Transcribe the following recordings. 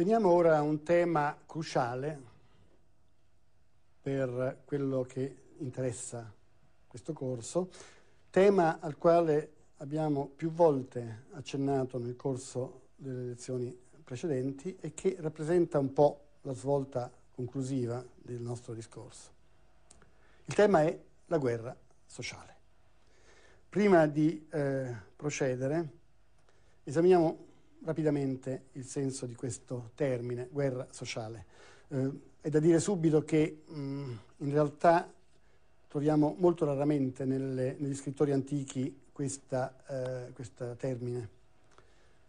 Veniamo ora a un tema cruciale per quello che interessa questo corso, tema al quale abbiamo più volte accennato nel corso delle lezioni precedenti e che rappresenta un po' la svolta conclusiva del nostro discorso. Il tema è la guerra sociale. Prima di eh, procedere, esaminiamo rapidamente il senso di questo termine, guerra sociale. Eh, è da dire subito che mh, mm, in realtà troviamo molto raramente nelle, negli scrittori antichi questo eh, termine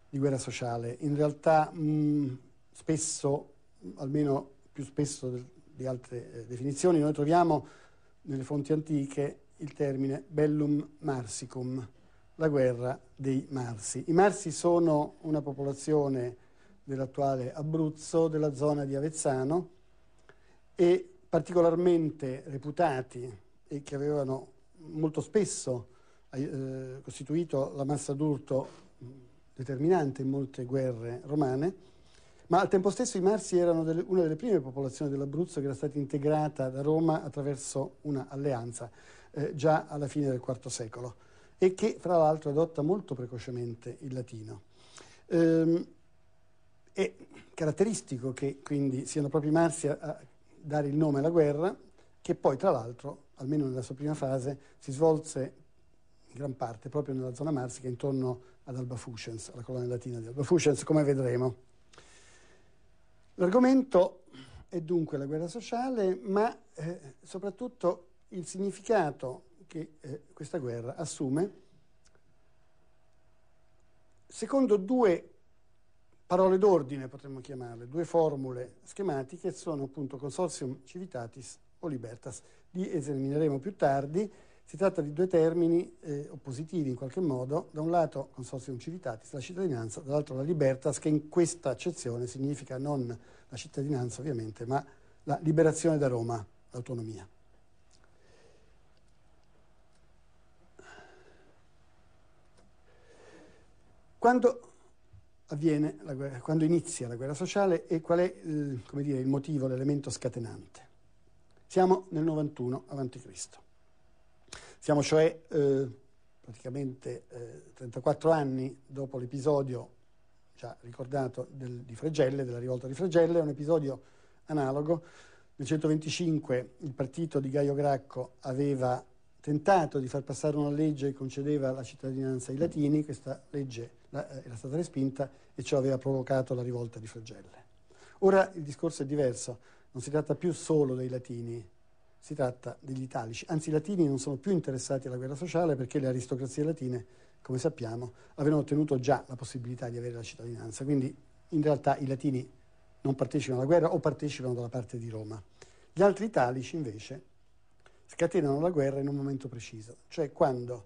di guerra sociale. In realtà mh, mm, spesso, almeno più spesso del, di altre eh, definizioni, noi troviamo nelle fonti antiche il termine bellum marsicum, la guerra dei Marsi. I Marsi sono una popolazione dell'attuale Abruzzo, della zona di Avezzano e particolarmente reputati e che avevano molto spesso eh, costituito la massa d'urto determinante in molte guerre romane, ma al tempo stesso i Marsi erano delle, una delle prime popolazioni dell'Abruzzo che era stata integrata da Roma attraverso una alleanza eh, già alla fine del IV secolo e che fra l'altro adotta molto precocemente il latino. Ehm, è caratteristico che quindi siano proprio i Marsi a, a dare il nome alla guerra, che poi tra l'altro, almeno nella sua prima fase, si svolse in gran parte proprio nella zona marsica intorno ad Alba Fucens, alla colonia latina di Alba Fucens, come vedremo. L'argomento è dunque la guerra sociale, ma eh, soprattutto il significato che eh, questa guerra assume secondo due parole d'ordine, potremmo chiamarle, due formule schematiche, sono appunto consortium civitatis o libertas. Li esamineremo più tardi. Si tratta di due termini eh, oppositivi in qualche modo, da un lato consortium civitatis, la cittadinanza, dall'altro la libertas, che in questa accezione significa non la cittadinanza ovviamente, ma la liberazione da Roma, l'autonomia. Quando avviene la guerra, quando inizia la guerra sociale e qual è il, dire, il motivo, l'elemento scatenante? Siamo nel 91 a.C. Siamo cioè eh, praticamente eh, 34 anni dopo l'episodio già ricordato del, di Fregelle, della rivolta di Fregelle, un episodio analogo. Nel 125 il partito di Gaio Gracco aveva tentato di far passare una legge che concedeva la cittadinanza ai latini, questa legge eh, era stata respinta e ciò aveva provocato la rivolta di Flagelle. Ora il discorso è diverso, non si tratta più solo dei latini, si tratta degli italici, anzi i latini non sono più interessati alla guerra sociale perché le aristocrazie latine, come sappiamo, avevano ottenuto già la possibilità di avere la cittadinanza, quindi in realtà i latini non partecipano alla guerra o partecipano dalla parte di Roma. Gli altri italici invece scatenano la guerra in un momento preciso, cioè quando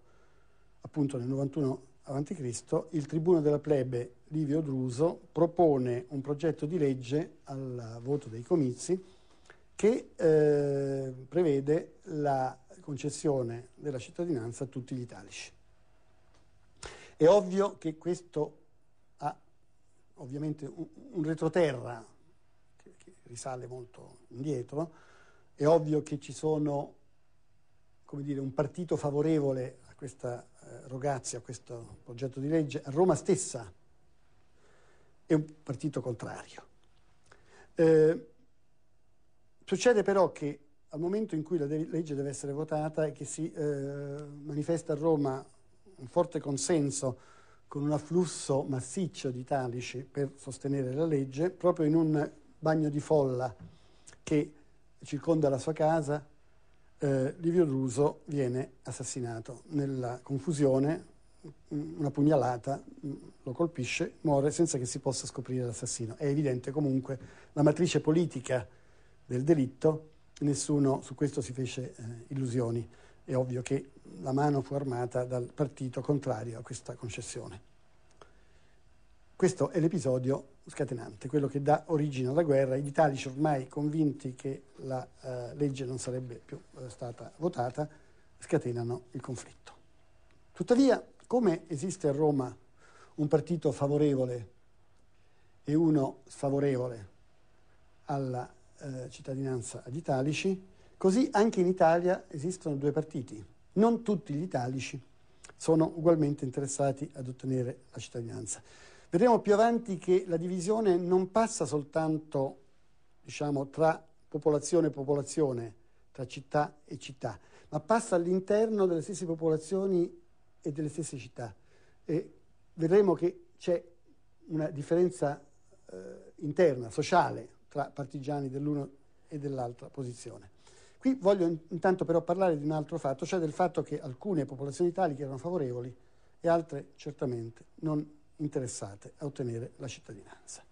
appunto nel 91 a.C., il tribuno della plebe Livio Druso propone un progetto di legge al voto dei comizi che eh, prevede la concessione della cittadinanza a tutti gli italici. È ovvio che questo ha ovviamente un, un retroterra che, che risale molto indietro, è ovvio che ci sono come dire, un partito favorevole a questa eh, Rogazzi a questo progetto di legge, Roma stessa è un partito contrario. Eh, succede però che al momento in cui la de legge deve essere votata e che si eh, manifesta a Roma un forte consenso con un afflusso massiccio di talici per sostenere la legge, proprio in un bagno di folla che circonda la sua casa, eh, Livio Druso viene assassinato. Nella confusione mm, una pugnalata mm, lo colpisce, muore senza che si possa scoprire l'assassino. È evidente comunque la matrice politica del delitto, nessuno su questo si fece eh, illusioni. È ovvio che la mano fu armata dal partito contrario a questa concessione. Questo è l'episodio scatenante, quello che dà origine alla guerra. Gli italici ormai convinti che la eh, legge non sarebbe più eh, stata votata, scatenano il conflitto. Tuttavia, come esiste a Roma un partito favorevole e uno sfavorevole alla eh, cittadinanza agli italici, così anche in Italia esistono due partiti. Non tutti gli italici sono ugualmente interessati ad ottenere la cittadinanza. Vedremo più avanti che la divisione non passa soltanto diciamo, tra popolazione e popolazione, tra città e città, ma passa all'interno delle stesse popolazioni e delle stesse città. E vedremo che c'è una differenza eh, interna, sociale, tra partigiani dell'uno e dell'altra posizione. Qui voglio intanto però parlare di un altro fatto, cioè del fatto che alcune popolazioni italiche erano favorevoli e altre certamente non interessate a ottenere la cittadinanza.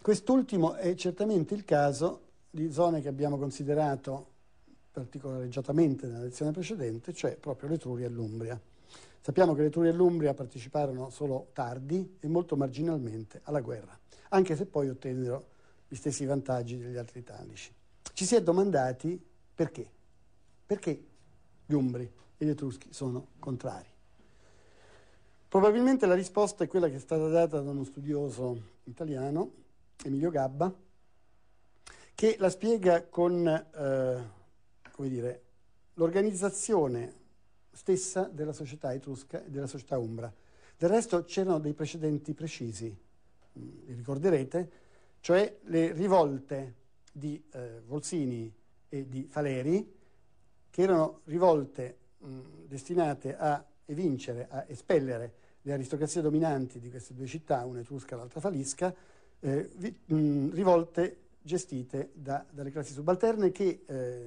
Quest'ultimo è certamente il caso di zone che abbiamo considerato particolareggiatamente nella lezione precedente, cioè proprio l'Etruria e l'Umbria. Sappiamo che l'Etruria e l'Umbria parteciparono solo tardi e molto marginalmente alla guerra, anche se poi ottennero gli stessi vantaggi degli altri italici. Ci si è domandati perché. Perché gli Umbri e gli Etruschi sono contrari. Probabilmente la risposta è quella che è stata data da uno studioso italiano, Emilio Gabba, che la spiega con eh, dire, l'organizzazione stessa della società etrusca e della società umbra. Del resto c'erano dei precedenti precisi, mm, li ricorderete, cioè le rivolte di eh, Volsini e di Faleri, che erano rivolte mh, mm, destinate a evincere, a espellere le aristocrazie dominanti di queste due città, una etrusca e l'altra falisca, eh, vi, mh, rivolte gestite da, dalle classi subalterne che eh,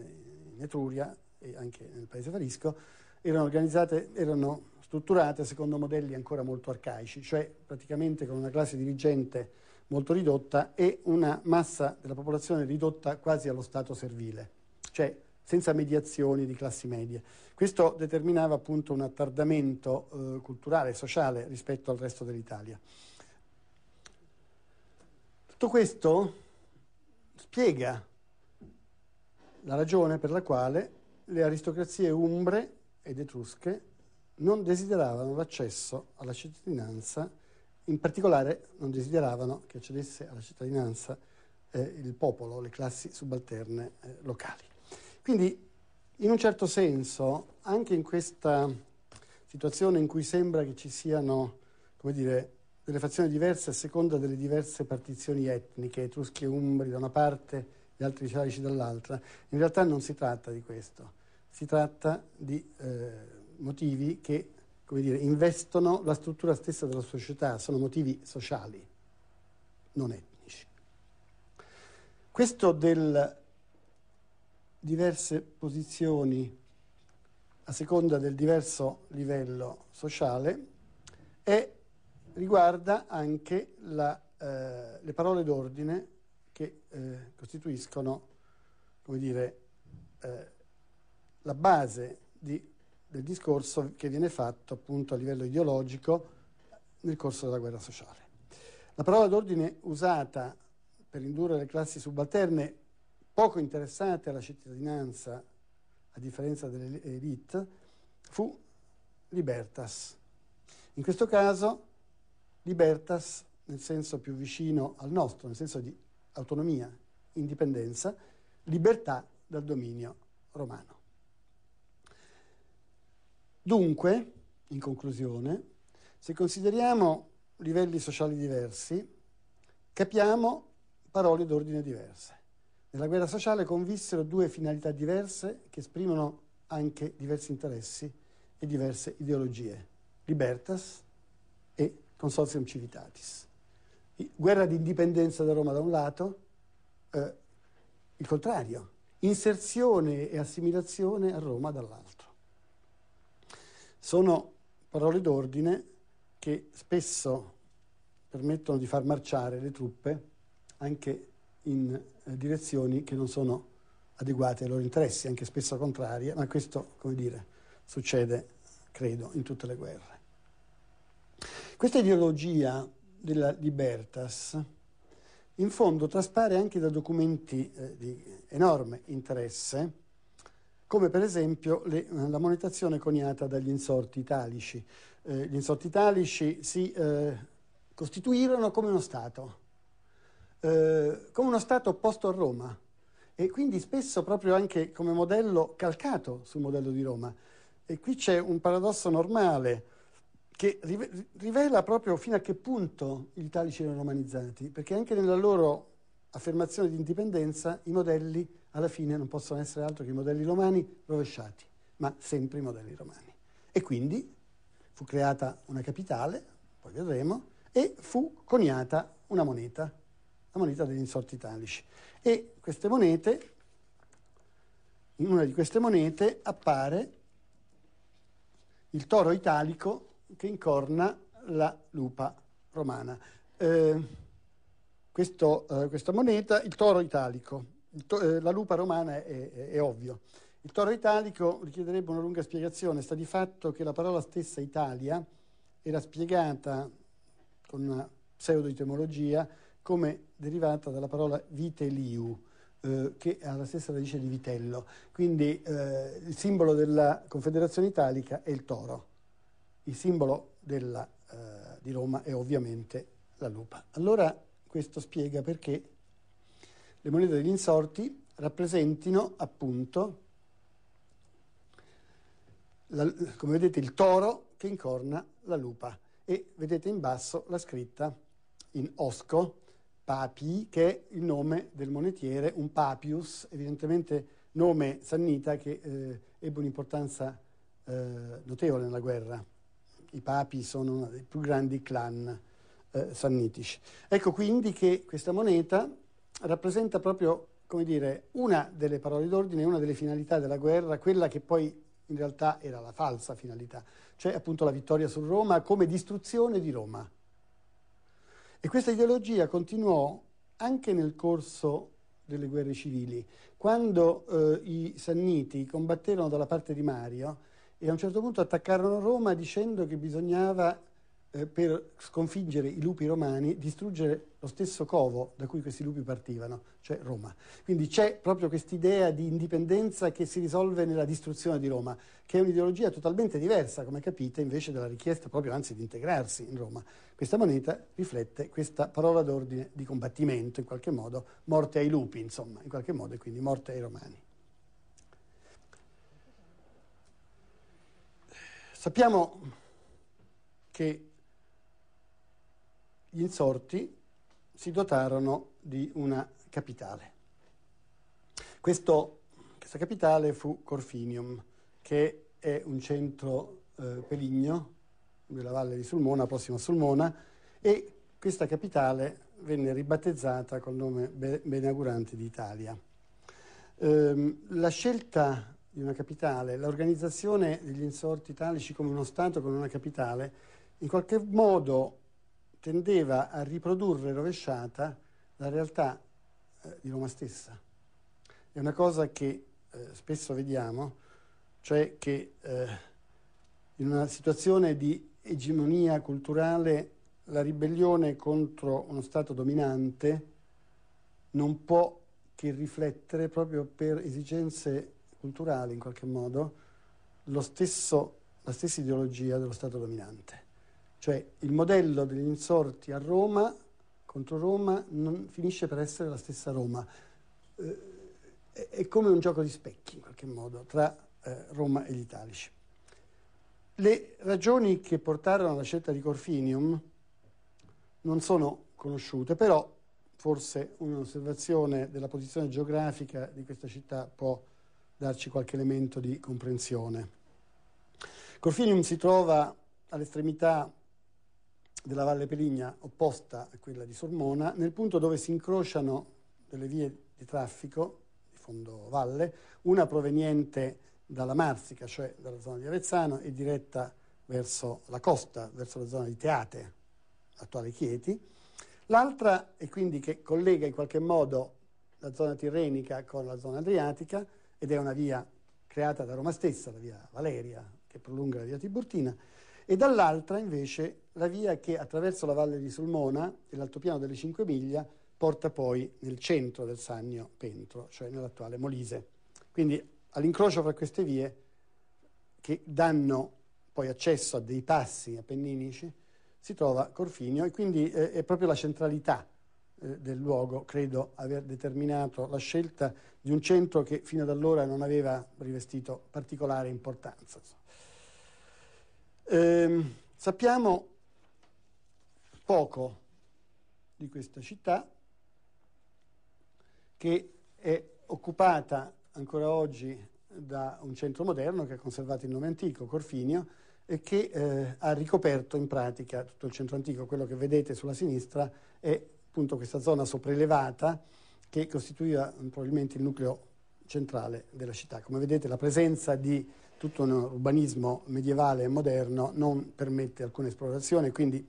in Etruria e anche nel paese falisco erano organizzate, erano strutturate secondo modelli ancora molto arcaici, cioè praticamente con una classe dirigente molto ridotta e una massa della popolazione ridotta quasi allo stato servile. Cioè, senza mediazioni di classi medie. Questo determinava appunto un attardamento eh, culturale e sociale rispetto al resto dell'Italia. Tutto questo spiega la ragione per la quale le aristocrazie umbre ed etrusche non desideravano l'accesso alla cittadinanza, in particolare non desideravano che accedesse alla cittadinanza eh, il popolo, le classi subalterne eh, locali. Quindi, in un certo senso, anche in questa situazione in cui sembra che ci siano, come dire, delle fazioni diverse a seconda delle diverse partizioni etniche, etruschi e umbri da una parte, e altri celarici dall'altra, in realtà non si tratta di questo, si tratta di eh, motivi che, come dire, investono la struttura stessa della società, sono motivi sociali, non etnici. Questo del diverse posizioni a seconda del diverso livello sociale e riguarda anche la, eh, le parole d'ordine che eh, costituiscono come dire, eh, la base di, del discorso che viene fatto appunto a livello ideologico nel corso della guerra sociale. La parola d'ordine usata per indurre le classi subalterne poco interessate alla cittadinanza, a differenza dell'elite, fu Libertas. In questo caso Libertas, nel senso più vicino al nostro, nel senso di autonomia, indipendenza, libertà dal dominio romano. Dunque, in conclusione, se consideriamo livelli sociali diversi, capiamo parole d'ordine diverse. Nella guerra sociale convissero due finalità diverse che esprimono anche diversi interessi e diverse ideologie, libertas e consortium civitatis. Guerra di indipendenza da Roma da un lato, eh, il contrario, inserzione e assimilazione a Roma dall'altro. Sono parole d'ordine che spesso permettono di far marciare le truppe anche in eh, direzioni che non sono adeguate ai loro interessi, anche spesso contrarie, ma questo, come dire, succede, credo, in tutte le guerre. Questa ideologia della libertas in fondo traspare anche da documenti eh, di enorme interesse, come per esempio le, eh, la monetazione coniata dagli insorti italici. Eh, gli insorti italici si eh, costituirono come uno Stato, eh, come uno Stato opposto a Roma e quindi spesso proprio anche come modello calcato sul modello di Roma. E qui c'è un paradosso normale che rivela proprio fino a che punto gli italici erano romanizzati, perché anche nella loro affermazione di indipendenza i modelli alla fine non possono essere altro che i modelli romani rovesciati, ma sempre i modelli romani. E quindi fu creata una capitale, poi vedremo, e fu coniata una moneta la moneta degli insorti italici. E queste monete, in una di queste monete appare il toro italico che incorna la lupa romana. Eh, questo, eh, questa moneta, il toro italico, il to eh, la lupa romana è, è, è ovvio. Il toro italico richiederebbe una lunga spiegazione, sta di fatto che la parola stessa Italia era spiegata con una pseudo-etimologia come derivata dalla parola viteliu, eh, che ha la stessa radice di vitello. Quindi eh, il simbolo della Confederazione Italica è il toro, il simbolo della, eh, di Roma è ovviamente la lupa. Allora questo spiega perché le monete degli insorti rappresentino appunto, la, come vedete, il toro che incorna la lupa e vedete in basso la scritta in osco Papi, che è il nome del monetiere, un papius, evidentemente nome sannita che eh, ebbe un'importanza eh, notevole nella guerra. I papi sono uno dei più grandi clan eh, sannitici. Ecco quindi che questa moneta rappresenta proprio, come dire, una delle parole d'ordine, una delle finalità della guerra, quella che poi in realtà era la falsa finalità, cioè appunto la vittoria su Roma come distruzione di Roma. E questa ideologia continuò anche nel corso delle guerre civili. Quando eh, i Sanniti combatterono dalla parte di Mario e a un certo punto attaccarono Roma dicendo che bisognava eh, per sconfiggere i lupi romani, distruggere lo stesso covo da cui questi lupi partivano, cioè Roma. Quindi c'è proprio quest'idea di indipendenza che si risolve nella distruzione di Roma, che è un'ideologia totalmente diversa, come capite, invece della richiesta proprio anzi di integrarsi in Roma. Questa moneta riflette questa parola d'ordine di combattimento, in qualche modo morte ai lupi, insomma, in qualche modo e quindi morte ai romani. Sappiamo che gli insorti si dotarono di una capitale. Questo, questa capitale fu Corfinium, che è un centro eh, peligno nella valle di Sulmona, prossimo a Sulmona, e questa capitale venne ribattezzata col nome Benagurante d'Italia. Ehm, la scelta di una capitale, l'organizzazione degli insorti italici come uno Stato con una capitale, in qualche modo tendeva a riprodurre rovesciata la realtà eh, di Roma stessa. È una cosa che eh, spesso vediamo, cioè che eh, in una situazione di egemonia culturale la ribellione contro uno Stato dominante non può che riflettere proprio per esigenze culturali in qualche modo stesso, la stessa ideologia dello Stato dominante. Cioè il modello degli insorti a Roma, contro Roma, non, finisce per essere la stessa Roma. Eh, è come un gioco di specchi in qualche modo tra eh, Roma e gli italici. Le ragioni che portarono alla scelta di Corfinium non sono conosciute, però forse un'osservazione della posizione geografica di questa città può darci qualche elemento di comprensione. Corfinium si trova all'estremità della Valle Peligna opposta a quella di Sormona, nel punto dove si incrociano delle vie di traffico di fondo valle, una proveniente dalla Marsica, cioè dalla zona di Avezzano, e diretta verso la costa, verso la zona di Teate, attuale Chieti. L'altra, è quindi che collega in qualche modo la zona tirrenica con la zona adriatica, ed è una via creata da Roma stessa, la via Valeria, che prolunga la via Tiburtina, e dall'altra invece la via che attraverso la valle di Sulmona e l'altopiano delle Cinque Miglia porta poi nel centro del Sannio Pentro, cioè nell'attuale Molise. Quindi all'incrocio fra queste vie che danno poi accesso a dei passi appenninici si trova Corfinio e quindi eh, è proprio la centralità eh, del luogo, credo, aver determinato la scelta di un centro che fino ad allora non aveva rivestito particolare importanza. Eh, sappiamo poco di questa città che è occupata ancora oggi da un centro moderno che ha conservato il nome antico, Corfinio, e che eh, ha ricoperto in pratica tutto il centro antico. Quello che vedete sulla sinistra è appunto questa zona sopraelevata che costituiva probabilmente il nucleo centrale della città. Come vedete la presenza di tutto un urbanismo medievale e moderno non permette alcuna esplorazione, quindi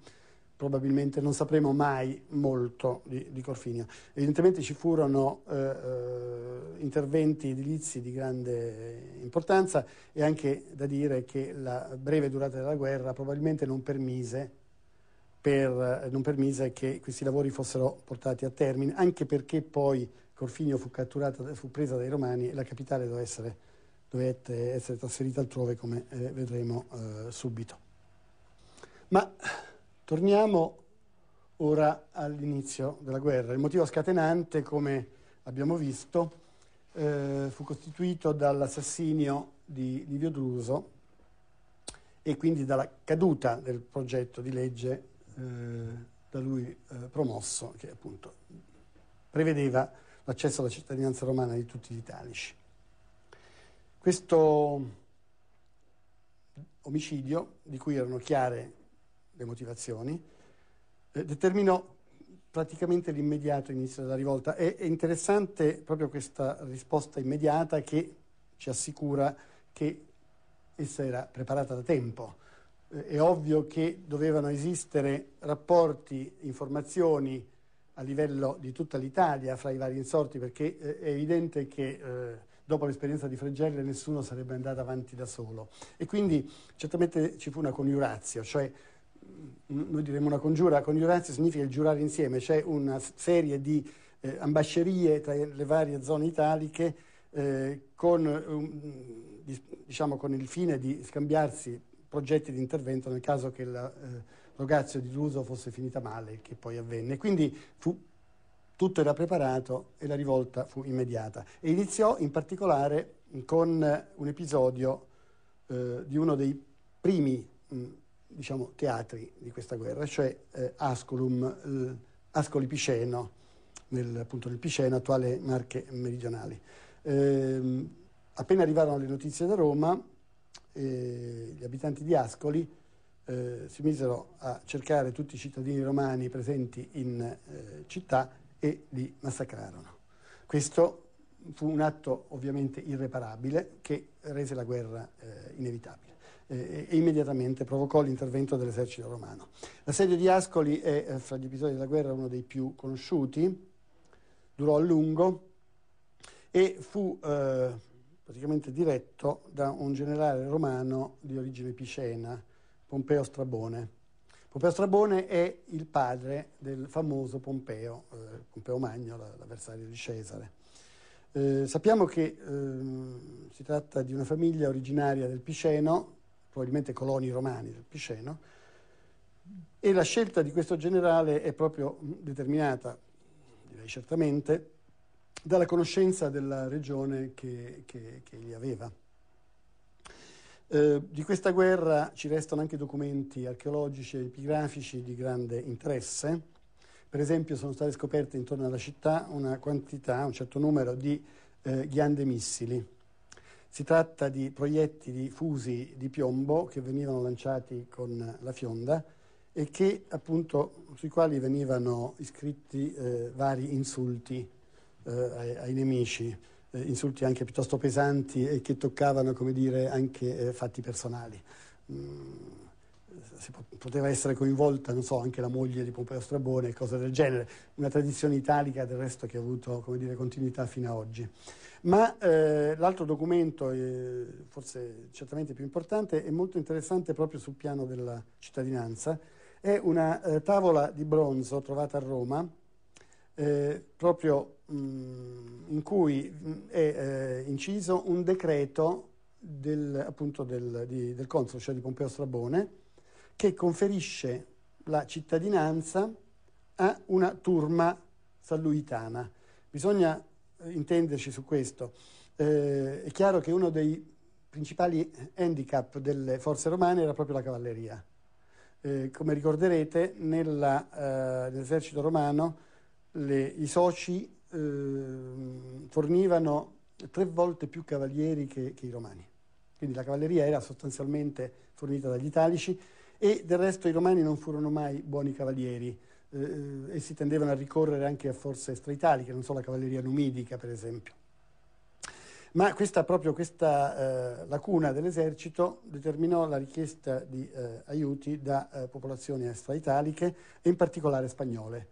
probabilmente non sapremo mai molto di, di Corfinia. Evidentemente ci furono eh, eh interventi edilizi di grande importanza e anche da dire che la breve durata della guerra probabilmente non permise, per, eh, non permise che questi lavori fossero portati a termine, anche perché poi Corfinio fu, fu presa dai Romani e la capitale doveva essere dovette essere trasferita altrove come eh, vedremo eh, subito. Ma torniamo ora all'inizio della guerra. Il motivo scatenante, come abbiamo visto, eh, fu costituito dall'assassinio di Livio Druso e quindi dalla caduta del progetto di legge eh, da lui eh, promosso, che appunto prevedeva l'accesso alla cittadinanza romana di tutti gli italici. Questo omicidio, di cui erano chiare le motivazioni, eh, determinò praticamente l'immediato inizio della rivolta. È, è interessante proprio questa risposta immediata che ci assicura che essa era preparata da tempo. Eh, è ovvio che dovevano esistere rapporti, informazioni a livello di tutta l'Italia fra i vari insorti perché eh, è evidente che eh, dopo l'esperienza di Fregelle nessuno sarebbe andato avanti da solo. E quindi certamente ci fu una coniurazio, cioè mm, noi diremmo una congiura, coniurazio significa il giurare insieme, c'è cioè una serie di eh, ambascerie tra le varie zone italiche eh, con, um, diciamo, con, il fine di scambiarsi progetti di intervento nel caso che la eh, Rogazio di Luso fosse finita male, che poi avvenne. Quindi fu tutto era preparato e la rivolta fu immediata. E iniziò in particolare con eh, un episodio eh, di uno dei primi diciamo, teatri di questa guerra, cioè eh, Ascolum, eh, Ascoli Piceno, nel, appunto nel Piceno, attuale Marche Meridionali. Ehm, appena arrivarono le notizie da Roma, eh, gli abitanti di Ascoli si misero a cercare tutti i cittadini romani presenti in città e li massacrarono. Questo fu un atto ovviamente irreparabile che rese la guerra eh, inevitabile eh, e immediatamente provocò l'intervento dell'esercito romano. L'assedio di Ascoli è, eh, fra gli episodi della guerra, uno dei più conosciuti, durò a lungo e fu eh, praticamente diretto da un generale romano di origine picena, Pompeo Strabone Pompeo Strabone è il padre del famoso Pompeo, eh, Pompeo Magno, l'avversario di Cesare. Eh, sappiamo che ehm, si tratta di una famiglia originaria del Piceno, probabilmente coloni romani del Piceno, e la scelta di questo generale è proprio mm, determinata, direi certamente, dalla conoscenza della regione che, che, che egli aveva. Eh, di questa guerra ci restano anche documenti archeologici e epigrafici di grande interesse. Per esempio sono state scoperte intorno alla città una quantità, un certo numero di eh, ghiande missili. Si tratta di proiettili fusi di piombo che venivano lanciati con la fionda e che, appunto, sui quali venivano iscritti eh, vari insulti eh, ai, ai, nemici eh, insulti anche piuttosto pesanti e che toccavano come dire, anche eh, fatti personali. Mm, po poteva essere coinvolta so, anche la moglie di Pompeo Strabone e cose del genere, una tradizione italica del resto che ha avuto come dire, continuità fino ad oggi. Ma eh, l'altro documento, eh, forse certamente più importante, e molto interessante proprio sul piano della cittadinanza, è una eh, tavola di bronzo trovata a Roma eh, proprio mh, mm, in cui mm, è eh, inciso un decreto del, appunto del, di, del console, cioè di Pompeo Strabone, che conferisce la cittadinanza a una turma salluitana. Bisogna eh, intenderci su questo. Eh, è chiaro che uno dei principali handicap delle forze romane era proprio la cavalleria. Eh, come ricorderete, eh, nell'esercito eh, romano le, i soci eh, fornivano tre volte più cavalieri che, che i romani. Quindi la cavalleria era sostanzialmente fornita dagli italici e del resto i romani non furono mai buoni cavalieri. Eh, e si tendevano a ricorrere anche a forze straitaliche, non so la cavalleria numidica per esempio. Ma questa, proprio questa eh, lacuna dell'esercito determinò la richiesta di eh, aiuti da eh, popolazioni straitaliche e in particolare spagnole.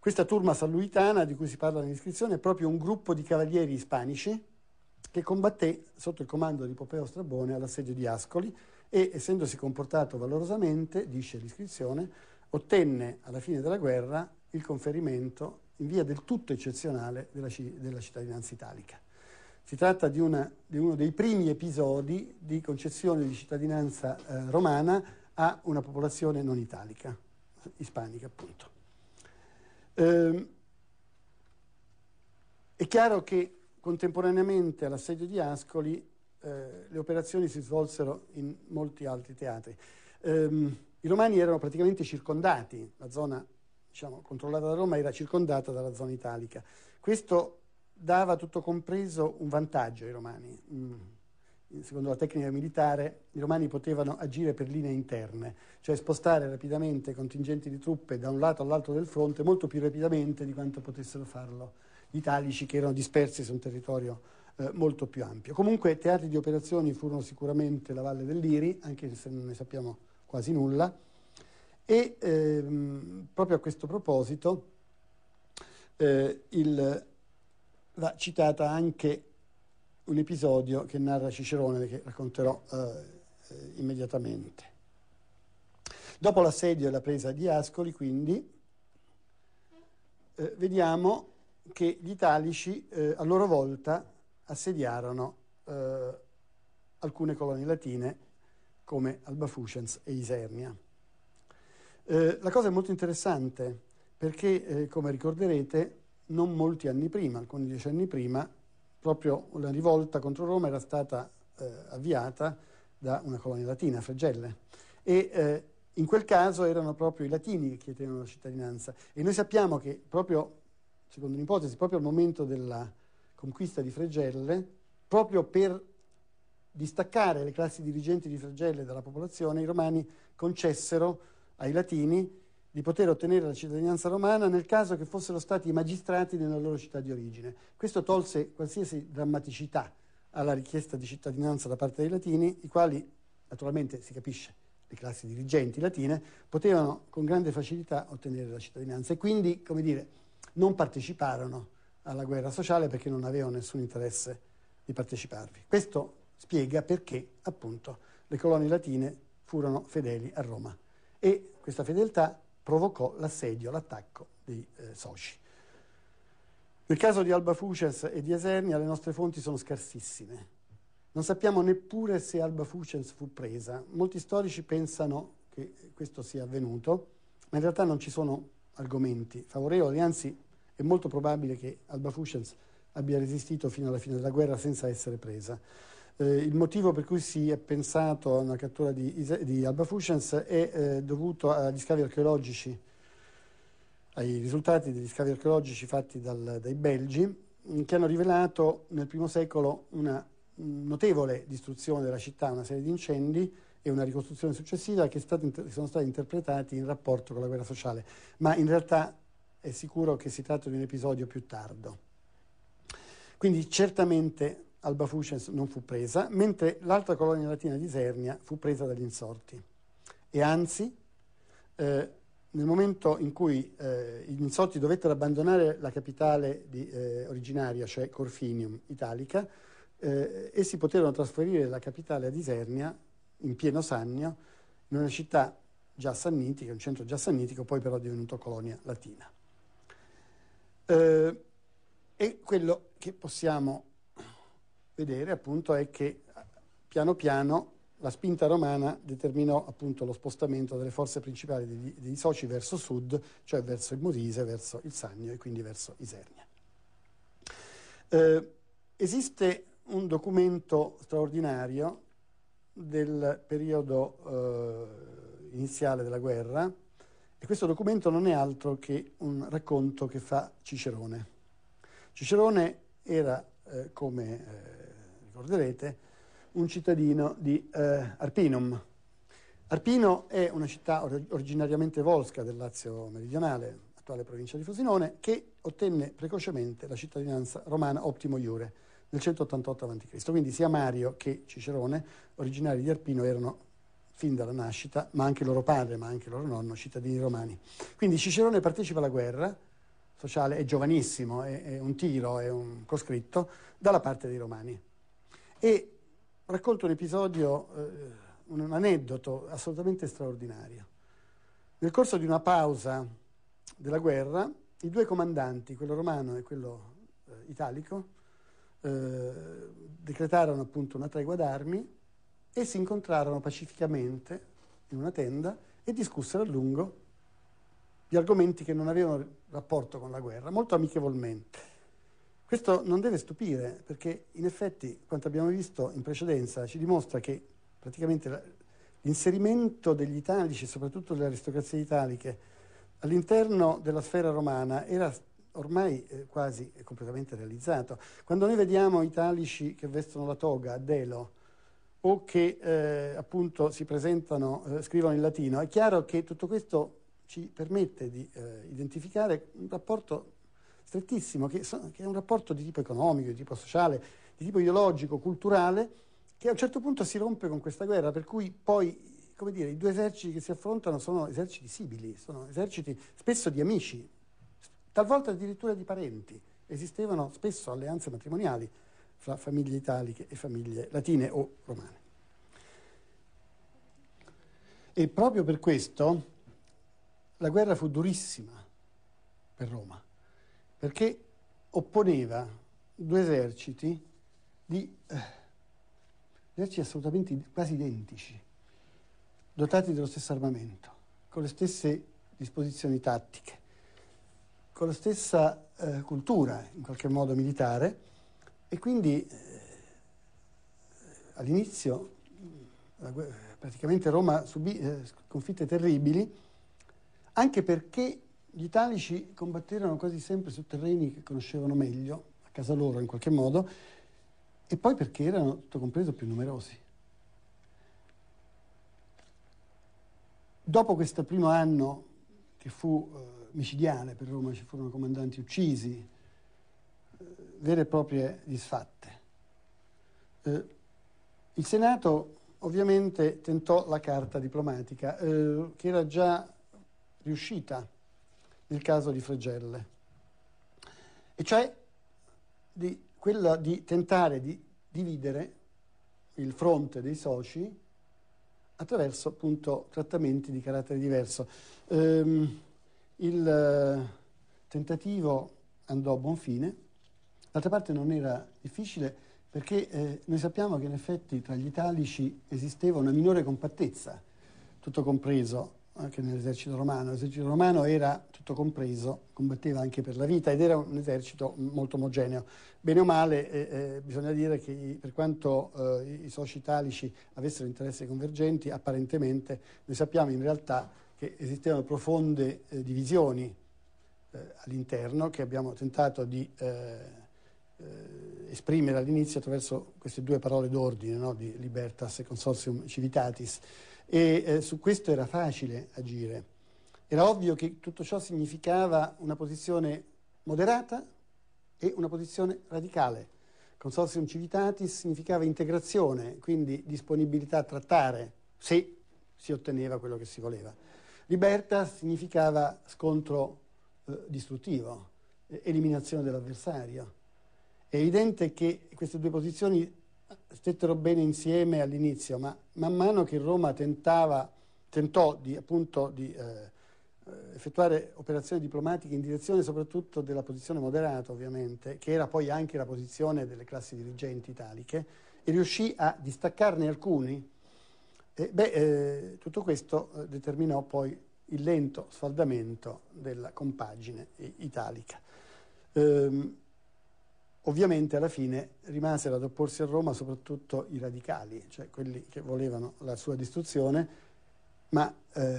Questa turma salluitana di cui si parla nell'iscrizione è proprio un gruppo di cavalieri ispanici che combatté sotto il comando di Popeo Strabone all'assedio di Ascoli e, essendosi comportato valorosamente, dice l'iscrizione, ottenne alla fine della guerra il conferimento in via del tutto eccezionale della, della cittadinanza italica. Si tratta di, una, di, uno dei primi episodi di concessione di cittadinanza eh, romana a una popolazione non italica, ispanica appunto. Eh, è chiaro che contemporaneamente all'assedio di Ascoli eh, le operazioni si svolsero in molti altri teatri. Eh, I romani erano praticamente circondati, la zona diciamo, controllata da Roma era circondata dalla zona italica. Questo dava tutto compreso un vantaggio ai romani. Mm secondo la tecnica militare, i romani potevano agire per linee interne, cioè spostare rapidamente contingenti di truppe da un lato all'altro del fronte molto più rapidamente di quanto potessero farlo gli italici che erano dispersi su un territorio eh, molto più ampio. Comunque teatri di operazioni furono sicuramente la Valle dell'Iri, anche se non ne sappiamo quasi nulla, e ehm, proprio a questo proposito eh, il, va citata anche un episodio che narra Cicerone che racconterò eh, eh, immediatamente. Dopo l'assedio e la presa di Ascoli, quindi, eh, vediamo che gli italici eh, a loro volta assediarono eh, alcune colonie latine come Alba Fucens e Isernia. Eh, la cosa è molto interessante perché, come ricorderete, non molti anni prima, alcuni dieci anni prima, proprio la rivolta contro Roma era stata eh, avviata da una colonia latina, Fregelle, e eh, in quel caso erano proprio i latini che chiedevano la cittadinanza e noi sappiamo che proprio, secondo un'ipotesi, proprio al momento della conquista di Fregelle, proprio per distaccare le classi dirigenti di Fregelle dalla popolazione, i romani concessero ai latini di poter ottenere la cittadinanza romana nel caso che fossero stati magistrati nella loro città di origine. Questo tolse qualsiasi drammaticità alla richiesta di cittadinanza da parte dei latini, i quali, naturalmente si capisce, le classi dirigenti latine, potevano con grande facilità ottenere la cittadinanza e quindi, come dire, non parteciparono alla guerra sociale perché non avevano nessun interesse di parteciparvi. Questo spiega perché, appunto, le colonie latine furono fedeli a Roma e questa fedeltà provocò l'assedio, l'attacco dei eh, soci. Nel caso di Alba Fuces e di Esernia le nostre fonti sono scarsissime. Non sappiamo neppure se Alba Fucens fu presa. Molti storici pensano che questo sia avvenuto, ma in realtà non ci sono argomenti favorevoli, anzi è molto probabile che Alba Fucens abbia resistito fino alla fine della guerra senza essere presa. Eh, il motivo per cui si è pensato a una cattura di, di Alba Fuchens è eh, dovuto agli scavi archeologici, ai risultati degli scavi archeologici fatti dal, dai belgi, che hanno rivelato nel primo secolo una mm, notevole distruzione della città, una serie di incendi e una ricostruzione successiva che sono stati interpretati in rapporto con la guerra sociale, ma in realtà è sicuro che si tratta di un episodio più tardo. Quindi certamente Alba Fucens non fu presa, mentre l'altra colonia latina di Isernia fu presa dagli insorti. E anzi, eh, nel momento in cui eh, gli insorti dovettero abbandonare la capitale di, eh, originaria, cioè Corfinium italica, eh, essi poterono trasferire la capitale a Isernia, in pieno Sannio, in una città già sannitica, un centro già sannitico, poi però divenuto colonia latina. Eh, e quello che possiamo vedere appunto è che piano piano la spinta romana determinò appunto lo spostamento delle forze principali dei, dei soci verso sud, cioè verso il Murise, verso il Sannio e quindi verso Isernia. Eh, esiste un documento straordinario del periodo eh, iniziale della guerra e questo documento non è altro che un racconto che fa Cicerone. Cicerone era, eh, come eh, ricorderete, un cittadino di eh, Arpinum. Arpino è una città or originariamente volsca del Lazio meridionale, attuale provincia di Frosinone, che ottenne precocemente la cittadinanza romana optimo iure nel 188 a.C. Quindi sia Mario che Cicerone, originari di Arpino, erano fin dalla nascita, ma anche loro padre, ma anche loro nonno, cittadini romani. Quindi Cicerone partecipa alla guerra sociale, è giovanissimo, è, è un tiro, è un coscritto, dalla parte dei romani. E racconto un episodio, eh, un aneddoto assolutamente straordinario. Nel corso di una pausa della guerra, i due comandanti, quello romano e quello eh, italico, eh, decretarono appunto una tregua d'armi e si incontrarono pacificamente in una tenda e discussero a lungo di argomenti che non avevano rapporto con la guerra, molto amichevolmente. Questo non deve stupire perché in effetti quanto abbiamo visto in precedenza ci dimostra che praticamente l'inserimento degli italici, soprattutto delle aristocrazie italiche, all'interno della sfera romana era ormai eh, quasi eh, completamente realizzato. Quando noi vediamo italici che vestono la toga a Delo o che eh, appunto si presentano, eh, scrivono in latino, è chiaro che tutto questo ci permette di eh, identificare un rapporto strettissimo, che, che è un rapporto di tipo economico, di tipo sociale, di tipo ideologico, culturale, che a un certo punto si rompe con questa guerra, per cui poi come dire, i due eserciti che si affrontano sono eserciti sibili, sono eserciti spesso di amici, talvolta addirittura di parenti. Esistevano spesso alleanze matrimoniali fra famiglie italiche e famiglie latine o romane. E proprio per questo la guerra fu durissima per Roma perché opponeva due eserciti di eh, eserciti assolutamente quasi identici, dotati dello stesso armamento, con le stesse disposizioni tattiche, con la stessa eh, cultura in qualche modo militare e quindi eh, all'inizio praticamente Roma subì eh, sconfitte terribili anche perché gli italici combatterono quasi sempre su terreni che conoscevano meglio, a casa loro in qualche modo, e poi perché erano, tutto compreso, più numerosi. Dopo questo primo anno, che fu eh, micidiale per Roma, ci furono comandanti uccisi, eh, vere e proprie disfatte. Eh, il Senato ovviamente tentò la carta diplomatica, eh, che era già riuscita il caso di Fregelle, e cioè di, quella di tentare di dividere il fronte dei soci attraverso appunto trattamenti di carattere diverso. Ehm, il eh, tentativo andò a buon fine, d'altra parte non era difficile perché eh, noi sappiamo che in effetti tra gli italici esisteva una minore compattezza, tutto compreso, anche nell'esercito romano. L'esercito romano era tutto compreso, combatteva anche per la vita ed era un esercito molto omogeneo. Bene o male, eh, eh, bisogna dire che per quanto eh, i soci italici avessero interessi convergenti, apparentemente noi sappiamo in realtà che esistevano profonde eh, divisioni eh, all'interno che abbiamo tentato di eh, esprimere all'inizio attraverso queste due parole d'ordine no? di libertas e consortium civitatis e eh, su questo era facile agire. Era ovvio che tutto ciò significava una posizione moderata e una posizione radicale. Consortium Civitatis significava integrazione, quindi disponibilità a trattare, se si otteneva quello che si voleva. Libertà significava scontro eh, distruttivo, eh, eliminazione dell'avversario. È evidente che queste due posizioni stettero bene insieme all'inizio, ma man mano che Roma tentava, tentò di, appunto di eh, eh, effettuare operazioni diplomatiche in direzione soprattutto della posizione moderata ovviamente, che era poi anche la posizione delle classi dirigenti italiche, e riuscì a distaccarne alcuni, eh, beh, eh, tutto questo eh, determinò poi il lento sfaldamento della compagine italica. Ehm, Ovviamente alla fine rimasero ad opporsi a Roma soprattutto i radicali, cioè quelli che volevano la sua distruzione, ma eh,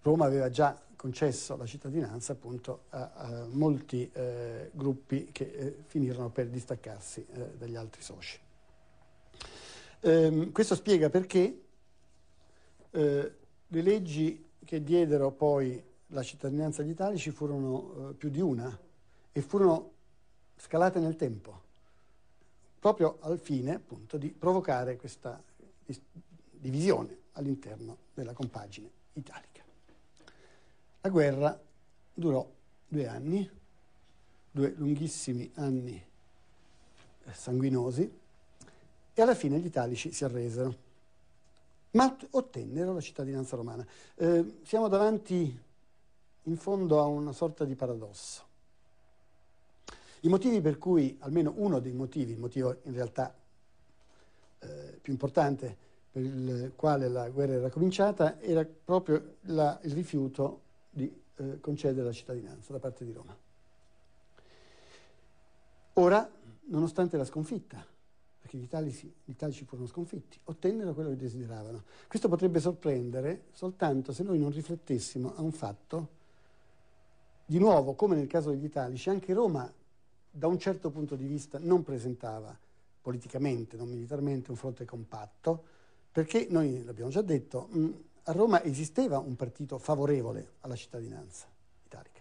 Roma aveva già concesso la cittadinanza appunto a, a molti eh, gruppi che eh, finirono per distaccarsi eh, dagli altri soci. Ehm, questo spiega perché eh, le leggi che diedero poi la cittadinanza agli italici furono eh, più di una e furono scalate nel tempo, proprio al fine appunto di provocare questa divisione all'interno della compagine italica. La guerra durò due anni, due lunghissimi anni eh, sanguinosi, e alla fine gli italici si arresero, ma ottennero la cittadinanza romana. Eh, siamo davanti in fondo a una sorta di paradosso. I motivi per cui, almeno uno dei motivi, il motivo in realtà eh, più importante per il quale la guerra era cominciata, era proprio la, il rifiuto di eh, concedere la cittadinanza da parte di Roma. Ora, nonostante la sconfitta, perché gli italici, gli italici furono sconfitti, ottennero quello che desideravano. Questo potrebbe sorprendere soltanto se noi non riflettessimo a un fatto, di nuovo, come nel caso degli italici, anche Roma da un certo punto di vista non presentava politicamente, non militarmente, un fronte compatto, perché noi, l'abbiamo già detto, mm, a Roma esisteva un partito favorevole alla cittadinanza italica.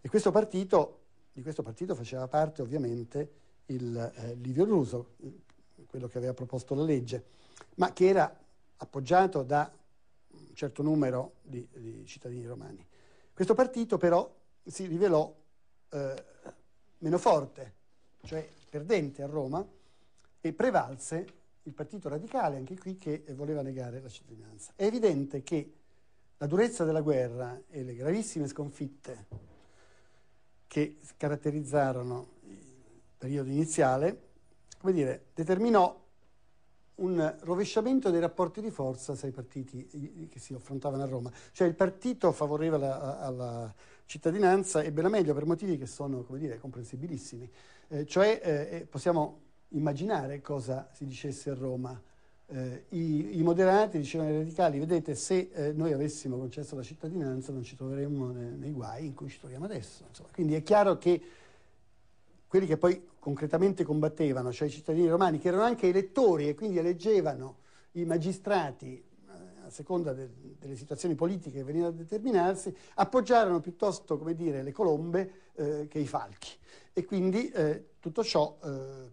E questo partito, di questo partito faceva parte ovviamente il, eh, Livio Ruso, quello che aveva proposto la legge, ma che era appoggiato da un certo numero di, di cittadini romani. Questo partito però si rivelò eh, meno forte, cioè perdente a Roma, e prevalse il Partito Radicale, anche qui, che voleva negare la cittadinanza. È evidente che la durezza della guerra e le gravissime sconfitte che caratterizzarono il periodo iniziale, come dire, determinò un rovesciamento dei rapporti di forza tra i partiti che si affrontavano a Roma. Cioè il partito favoreva la, alla cittadinanza ebbe la meglio per motivi che sono, come dire, comprensibilissimi. Eh, cioè eh, eh, possiamo immaginare cosa si dicesse a Roma. Eh, I, i, moderati dicevano ai radicali, vedete, se noi avessimo concesso la cittadinanza non ci troveremmo nei, nei guai in cui ci troviamo adesso. Insomma, quindi è chiaro che quelli che poi concretamente combattevano, cioè i cittadini romani, che erano anche elettori e quindi eleggevano i magistrati seconda de, delle situazioni politiche che venivano a determinarsi, appoggiarono piuttosto dire, le colombe eh, che i falchi. E quindi eh, tutto ciò eh,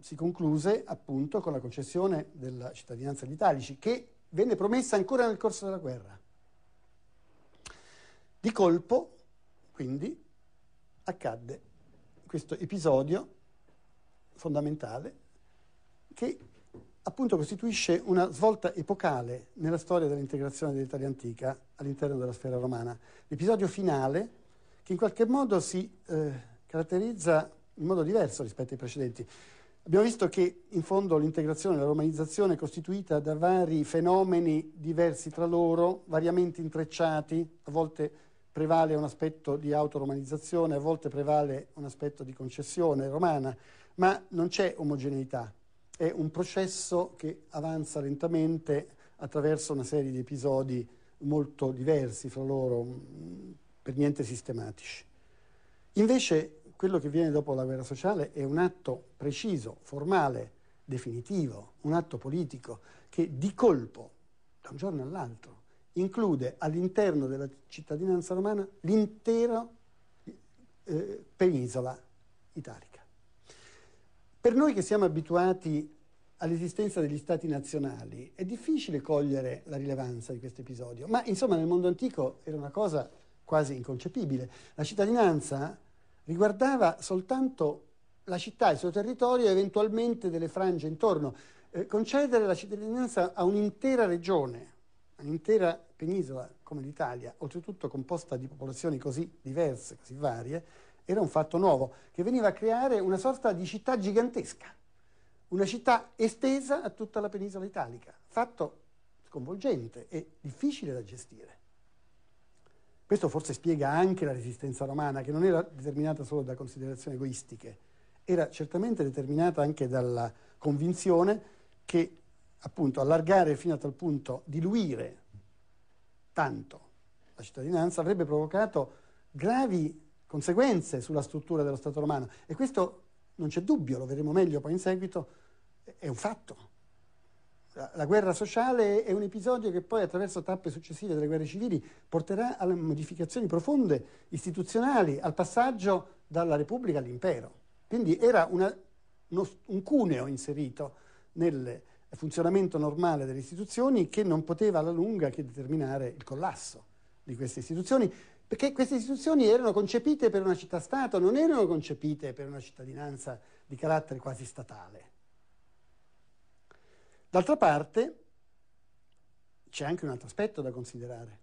si concluse appunto con la concessione della cittadinanza agli italici, che venne promessa ancora nel corso della guerra. Di colpo, quindi, accadde questo episodio fondamentale che appunto costituisce una svolta epocale nella storia dell'integrazione dell'Italia antica all'interno della sfera romana. L'episodio finale che in qualche modo si eh, caratterizza in modo diverso rispetto ai precedenti. Abbiamo visto che in fondo l'integrazione, la romanizzazione è costituita da vari fenomeni diversi tra loro, variamente intrecciati, a volte prevale un aspetto di autoromanizzazione, a volte prevale un aspetto di concessione romana, ma non c'è omogeneità è un processo che avanza lentamente attraverso una serie di episodi molto diversi fra loro, mm, per niente sistematici. Invece quello che viene dopo la guerra sociale è un atto preciso, formale, definitivo, un atto politico che di colpo, da un giorno all'altro, include all'interno della cittadinanza romana l'intera eh, penisola italica. Per noi che siamo abituati all'esistenza degli stati nazionali è difficile cogliere la rilevanza di questo episodio, ma insomma nel mondo antico era una cosa quasi inconcepibile. La cittadinanza riguardava soltanto la città, il suo territorio e eventualmente delle frange intorno. Eh, concedere la cittadinanza a un'intera regione, un'intera penisola come l'Italia, oltretutto composta di popolazioni così diverse, così varie, era un fatto nuovo, che veniva a creare una sorta di città gigantesca, una città estesa a tutta la penisola italica, fatto sconvolgente e difficile da gestire. Questo forse spiega anche la resistenza romana, che non era determinata solo da considerazioni egoistiche, era certamente determinata anche dalla convinzione che appunto allargare fino a tal punto, diluire tanto la cittadinanza avrebbe provocato gravi conseguenze sulla struttura dello Stato romano e questo non c'è dubbio, lo vedremo meglio poi in seguito, è un fatto. La guerra sociale è un episodio che poi attraverso tappe successive delle guerre civili porterà alle modificazioni profonde istituzionali, al passaggio dalla Repubblica all'impero. Quindi era una, uno, un cuneo inserito nel funzionamento normale delle istituzioni che non poteva alla lunga che determinare il collasso di queste istituzioni. Perché queste istituzioni erano concepite per una città-stato, non erano concepite per una cittadinanza di carattere quasi statale. D'altra parte c'è anche un altro aspetto da considerare,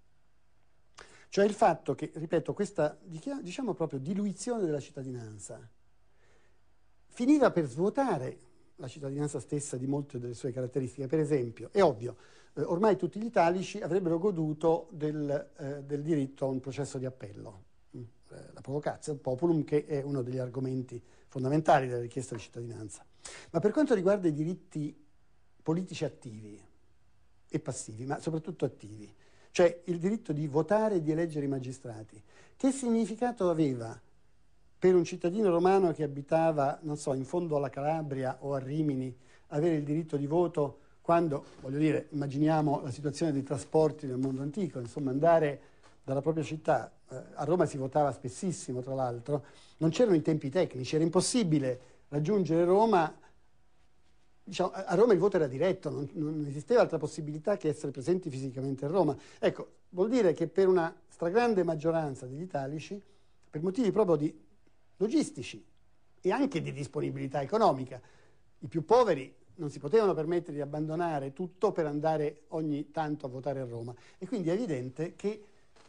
cioè il fatto che, ripeto, questa diciamo proprio diluizione della cittadinanza finiva per svuotare la cittadinanza stessa di molte delle sue caratteristiche. Per esempio, è ovvio, eh, ormai tutti gli italici avrebbero goduto del, eh, del diritto a un processo di appello, mm. eh, la provocazione populum, che è uno degli argomenti fondamentali della richiesta di cittadinanza. Ma per quanto riguarda i diritti politici attivi e passivi, ma soprattutto attivi, cioè il diritto di votare e di eleggere i magistrati, che significato aveva per un cittadino romano che abitava, non so, in fondo alla Calabria o a Rimini, avere il diritto di voto quando, voglio dire, immaginiamo la situazione dei trasporti nel mondo antico, insomma andare dalla propria città, eh, a Roma si votava spessissimo tra l'altro, non c'erano i tempi tecnici, era impossibile raggiungere Roma, diciamo, a Roma il voto era diretto, non, non esisteva altra possibilità che essere presenti fisicamente a Roma. Ecco, vuol dire che per una stragrande maggioranza degli italici, per motivi proprio di logistici e anche di disponibilità economica, i più poveri non si potevano permettere di abbandonare tutto per andare ogni tanto a votare a Roma. E quindi è evidente che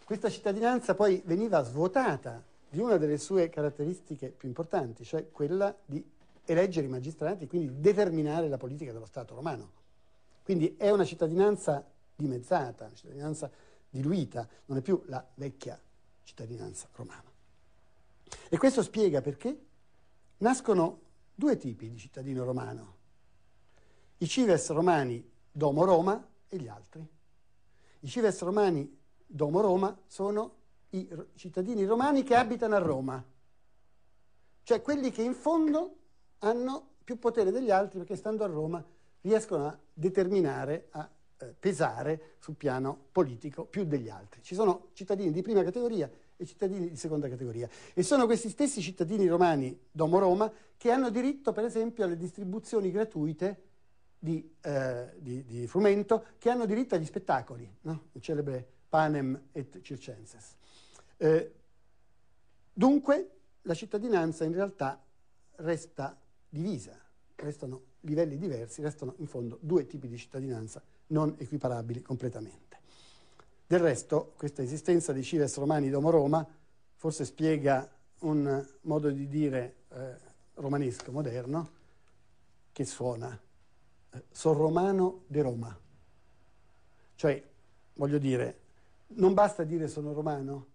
questa cittadinanza poi veniva svuotata di una delle sue caratteristiche più importanti, cioè quella di eleggere i magistrati, e quindi determinare la politica dello Stato romano. Quindi è una cittadinanza dimezzata, una cittadinanza diluita, non è più la vecchia cittadinanza romana. E questo spiega perché nascono due tipi di cittadino romano i cives romani Domo Roma e gli altri. I cives romani Domo Roma sono i cittadini romani che abitano a Roma, cioè quelli che in fondo hanno più potere degli altri perché stando a Roma riescono a determinare, a eh, pesare sul piano politico più degli altri. Ci sono cittadini di prima categoria e cittadini di seconda categoria e sono questi stessi cittadini romani Domo Roma che hanno diritto per esempio alle distribuzioni gratuite di, eh, di, di frumento che hanno diritto agli spettacoli, no? il celebre panem et circenses. Eh, dunque la cittadinanza in realtà resta divisa, restano livelli diversi, restano in fondo due tipi di cittadinanza non equiparabili completamente. Del resto questa esistenza di Cives Romani Domo Roma forse spiega un modo di dire eh, romanesco moderno che suona sono romano di Roma. Cioè, voglio dire, non basta dire sono romano.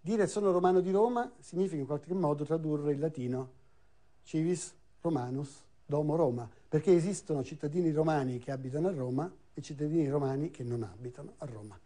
Dire sono romano di Roma significa in qualche modo tradurre il latino civis romanus domo Roma, perché esistono cittadini romani che abitano a Roma e cittadini romani che non abitano a Roma.